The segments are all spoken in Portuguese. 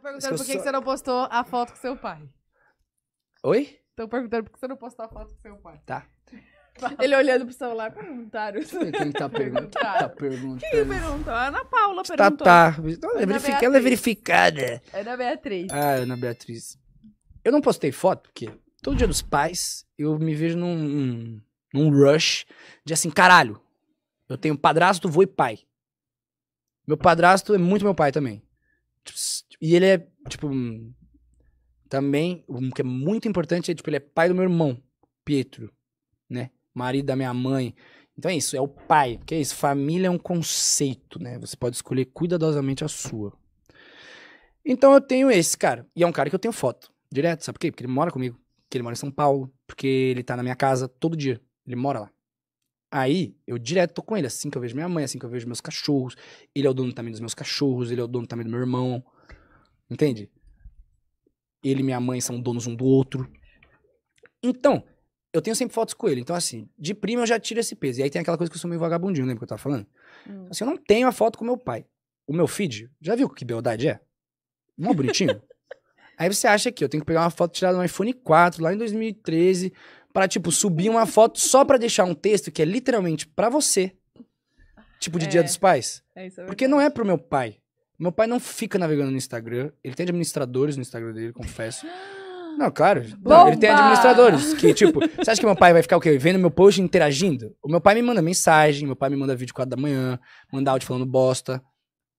Tô perguntando por que, só... que você não postou a foto com seu pai. Oi? Tô perguntando por que você não postou a foto com seu pai. Tá. Ele olhando pro celular, perguntaram. Quem é tá perguntando? tá perguntando? Quem perguntou? A Ana Paula tá, perguntou. Tá, tá. Não, Ana verific... Ela é verificada. Ana é Beatriz. Ah, é Ana Beatriz. Eu não postei foto porque todo dia dos pais eu me vejo num, num rush de assim, caralho, eu tenho padrasto, vô e pai. Meu padrasto é muito meu pai também. Tipo, e ele é, tipo, hum, também, o que é muito importante é, tipo, ele é pai do meu irmão, Pietro, né? Marido da minha mãe. Então é isso, é o pai. que é isso, família é um conceito, né? Você pode escolher cuidadosamente a sua. Então eu tenho esse cara. E é um cara que eu tenho foto direto, sabe por quê? Porque ele mora comigo. Porque ele mora em São Paulo. Porque ele tá na minha casa todo dia. Ele mora lá. Aí, eu direto tô com ele, assim que eu vejo minha mãe, assim que eu vejo meus cachorros. Ele é o dono também dos meus cachorros, ele é o dono também do meu irmão. Entende? Ele e minha mãe são donos um do outro. Então, eu tenho sempre fotos com ele. Então, assim, de prima eu já tiro esse peso. E aí tem aquela coisa que eu sou meio vagabundinho, lembra que eu tava falando? Hum. Assim, eu não tenho a foto com meu pai. O meu feed, já viu que beldade é? não é bonitinho. aí você acha que eu tenho que pegar uma foto tirada no iPhone 4, lá em 2013, para tipo, subir uma foto só para deixar um texto que é literalmente para você. Tipo de é. Dia dos Pais. É isso é Porque não é pro meu pai. Meu pai não fica navegando no Instagram. Ele tem administradores no Instagram dele, confesso. Não, claro. Bomba! ele tem administradores que, tipo, você acha que meu pai vai ficar o quê? Vendo meu post interagindo? O meu pai me manda mensagem, meu pai me manda vídeo 4 da manhã, manda áudio falando bosta.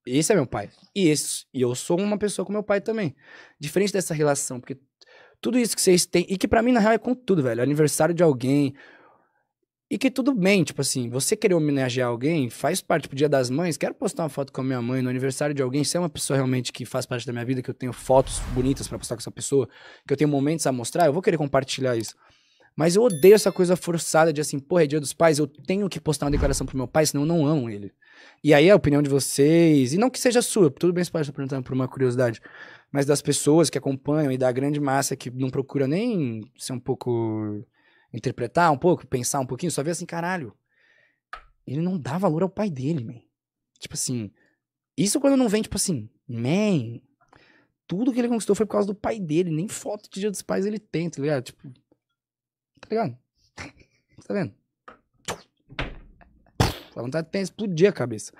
Esse é meu pai. E, esse, e eu sou uma pessoa com meu pai também. Diferente dessa relação, porque tudo isso que vocês têm, e que para mim, na real, é com tudo, velho. É aniversário de alguém, e que tudo bem, tipo assim, você querer homenagear alguém, faz parte, tipo, Dia das Mães, quero postar uma foto com a minha mãe no aniversário de alguém, se é uma pessoa realmente que faz parte da minha vida, que eu tenho fotos bonitas para postar com essa pessoa, que eu tenho momentos a mostrar, eu vou querer compartilhar isso. Mas eu odeio essa coisa forçada de assim, porra, é dia dos pais, eu tenho que postar uma declaração pro meu pai, senão eu não amo ele. E aí a opinião de vocês, e não que seja sua, tudo bem se pode estar perguntando por uma curiosidade, mas das pessoas que acompanham e da grande massa que não procura nem ser um pouco interpretar um pouco, pensar um pouquinho, só ver assim, caralho, ele não dá valor ao pai dele, man. Tipo assim, isso quando não vem, tipo assim, man, tudo que ele conquistou foi por causa do pai dele, nem foto de dia dos pais ele tem, tá ligado? Tipo, tá ligado? tá vendo? A vontade tem explodir a cabeça.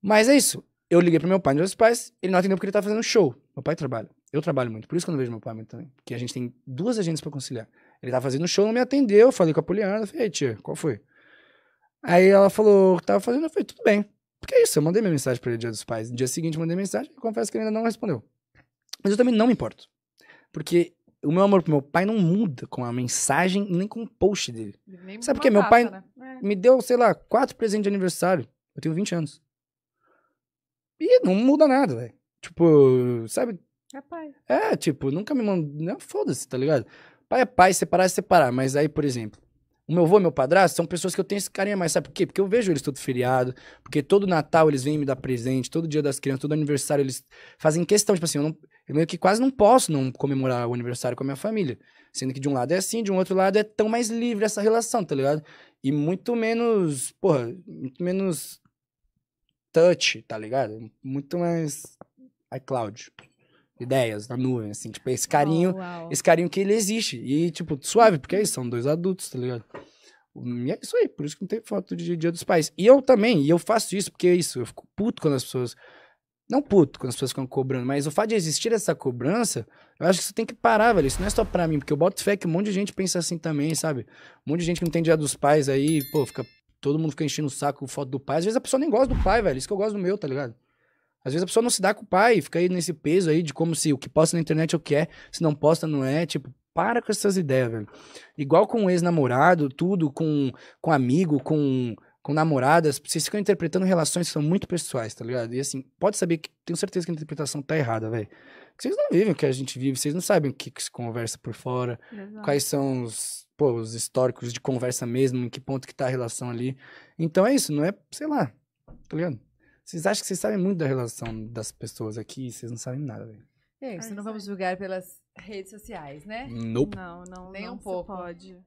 Mas é isso. Eu liguei pro meu pai, meus pais, ele não atendeu porque ele tá fazendo show. Meu pai trabalha. Eu trabalho muito, por isso que eu não vejo meu pai muito também. Porque a gente tem duas agendas para conciliar. Ele tava fazendo show, não me atendeu. Falei com a Poliana, falei, tia, qual foi? Aí ela falou que tava fazendo, eu falei, tudo bem. Porque é isso, eu mandei minha mensagem pra ele dia dos pais. No dia seguinte, mandei mensagem e confesso que ele ainda não respondeu. Mas eu também não me importo. Porque o meu amor pro meu pai não muda com a mensagem nem com o post dele. Nem Sabe por quê? Meu pai né? É. me deu, sei lá, quatro presentes de aniversário. Eu tenho 20 anos. E não muda nada, velho. Tipo, sabe? É, pai. é, tipo, nunca me mandou. Foda-se, tá ligado? Pai é pai, separar é separar. Mas aí, por exemplo, o meu avô e meu padrasto são pessoas que eu tenho esse carinho mais. Sabe por quê? Porque eu vejo eles todo feriado, porque todo Natal eles vêm me dar presente, todo dia das crianças, todo aniversário eles fazem questão. Tipo assim, eu, não, eu meio que quase não posso não comemorar o aniversário com a minha família. Sendo que de um lado é assim, de um outro lado é tão mais livre essa relação, tá ligado? E muito menos, porra, muito menos touch, tá ligado? Muito mais iCloud ideias na nuvem, assim, tipo, esse carinho, oh, esse carinho que ele existe. E, tipo, suave, porque é isso, são dois adultos, tá ligado? E é isso aí, por isso que não tem foto de Dia dos Pais. E eu também, e eu faço isso, porque é isso, eu fico puto quando as pessoas. Não puto quando as pessoas ficam cobrando, mas o fato de existir essa cobrança, eu acho que você tem que parar, velho. Isso não é só pra mim, porque eu boto fé que um monte de gente pensa assim também, sabe? Um monte de gente que não tem dia dos pais aí, pô, fica. Todo mundo fica enchendo o saco foto do pai. Às vezes a pessoa nem gosta do pai, velho. Isso que eu gosto do meu, tá ligado? Às vezes a pessoa não se dá com o pai, fica aí nesse peso aí de como se o que posta na internet é o que é, se não posta não é, tipo, para com essas ideias, velho. Igual com ex-namorado, tudo, com, com amigo, com, com namoradas, vocês ficam interpretando relações que são muito pessoais, tá ligado? E assim, pode saber que, tenho certeza que a interpretação tá errada, velho. Vocês não vivem o que a gente vive, vocês não sabem o que, que se conversa por fora, Exato. quais são os, pô, os históricos de conversa mesmo, em que ponto que tá a relação ali. Então é isso, não é, sei lá, tá ligado? Vocês acham que vocês sabem muito da relação das pessoas aqui, vocês não sabem nada, velho. É, isso não vamos julgar pelas redes sociais, né? Nope. Não, não, nem não um pouco. pode.